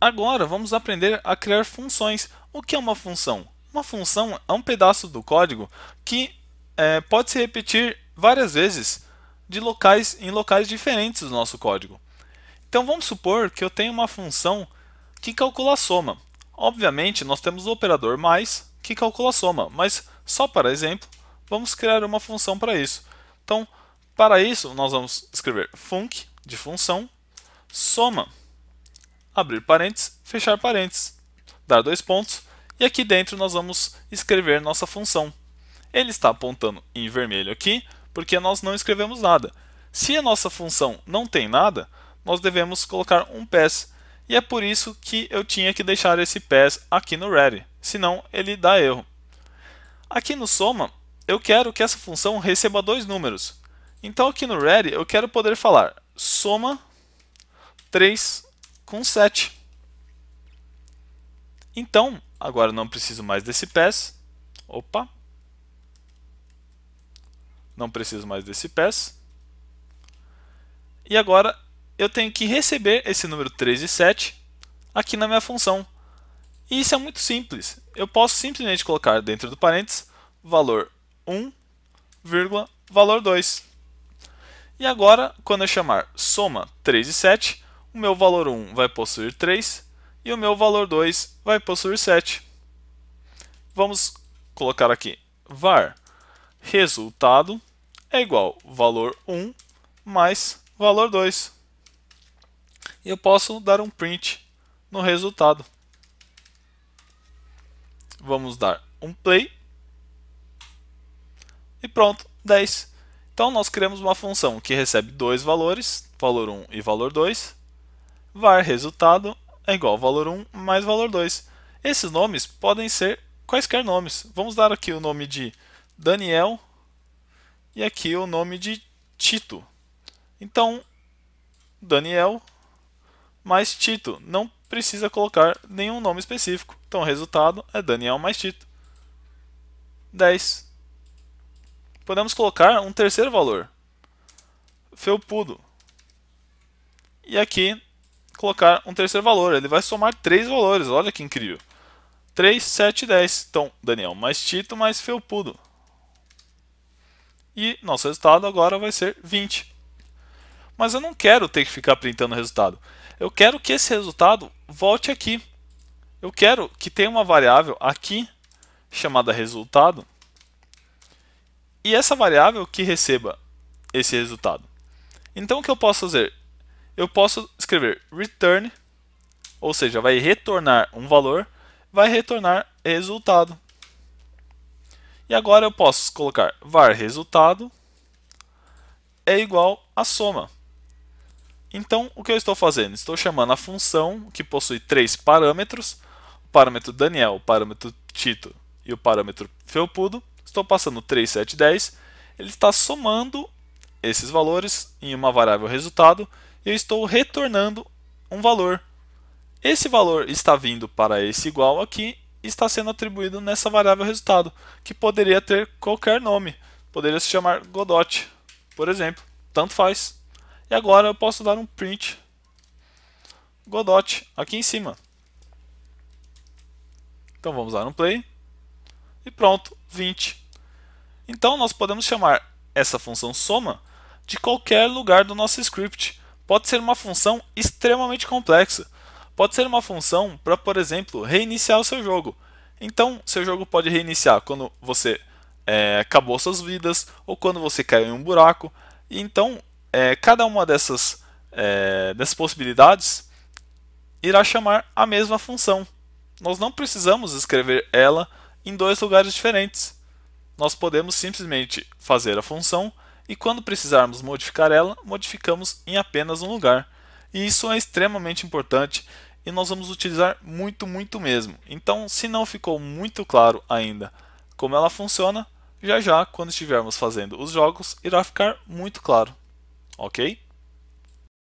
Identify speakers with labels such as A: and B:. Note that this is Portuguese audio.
A: Agora vamos aprender a criar funções. O que é uma função? Uma função é um pedaço do código que é, pode se repetir várias vezes de locais em locais diferentes do nosso código. Então vamos supor que eu tenho uma função que calcula a soma. Obviamente nós temos o operador mais que calcula a soma, mas só para exemplo vamos criar uma função para isso. Então para isso nós vamos escrever func de função soma abrir parênteses, fechar parênteses, dar dois pontos e aqui dentro nós vamos escrever nossa função. Ele está apontando em vermelho aqui porque nós não escrevemos nada. Se a nossa função não tem nada, nós devemos colocar um pass e é por isso que eu tinha que deixar esse pass aqui no ready, senão ele dá erro. Aqui no soma, eu quero que essa função receba dois números. Então aqui no ready eu quero poder falar soma 3 com 7. Então, agora não preciso mais desse pés. Opa! Não preciso mais desse pés. E agora eu tenho que receber esse número 3 e 7 aqui na minha função. E isso é muito simples. Eu posso simplesmente colocar dentro do parênteses valor 1, valor 2. E agora, quando eu chamar soma 3 e 7, o meu valor 1 vai possuir 3 e o meu valor 2 vai possuir 7. Vamos colocar aqui var resultado é igual valor 1 mais valor 2. E eu posso dar um print no resultado. Vamos dar um play. E pronto, 10. Então nós criamos uma função que recebe dois valores, valor 1 e valor 2, var resultado é igual ao valor 1 mais valor 2. Esses nomes podem ser quaisquer nomes. Vamos dar aqui o nome de Daniel e aqui o nome de Tito. Então, Daniel mais Tito. Não precisa colocar nenhum nome específico. Então, o resultado é Daniel mais Tito. 10. Podemos colocar um terceiro valor, Felpudo. E aqui colocar um terceiro valor. Ele vai somar três valores, olha que incrível. 3, 7 10. Então, Daniel mais Tito mais Felpudo. E nosso resultado agora vai ser 20. Mas eu não quero ter que ficar printando o resultado. Eu quero que esse resultado volte aqui. Eu quero que tenha uma variável aqui chamada resultado e essa variável que receba esse resultado. Então o que eu posso fazer? eu posso escrever return, ou seja, vai retornar um valor, vai retornar resultado. E agora eu posso colocar var resultado é igual a soma. Então, o que eu estou fazendo? Estou chamando a função que possui três parâmetros, o parâmetro Daniel, o parâmetro Tito e o parâmetro Felpudo. Estou passando 3, 7, 10. Ele está somando esses valores em uma variável resultado eu estou retornando um valor. Esse valor está vindo para esse igual aqui e está sendo atribuído nessa variável resultado, que poderia ter qualquer nome. Poderia se chamar Godot, por exemplo. Tanto faz. E agora eu posso dar um print Godot aqui em cima. Então vamos dar um play. E pronto, 20. Então nós podemos chamar essa função soma de qualquer lugar do nosso script pode ser uma função extremamente complexa. Pode ser uma função para, por exemplo, reiniciar o seu jogo. Então, seu jogo pode reiniciar quando você é, acabou suas vidas ou quando você caiu em um buraco. E então, é, cada uma dessas, é, dessas possibilidades irá chamar a mesma função. Nós não precisamos escrever ela em dois lugares diferentes. Nós podemos simplesmente fazer a função e quando precisarmos modificar ela, modificamos em apenas um lugar. E isso é extremamente importante e nós vamos utilizar muito, muito mesmo. Então, se não ficou muito claro ainda como ela funciona, já já, quando estivermos fazendo os jogos, irá ficar muito claro, ok?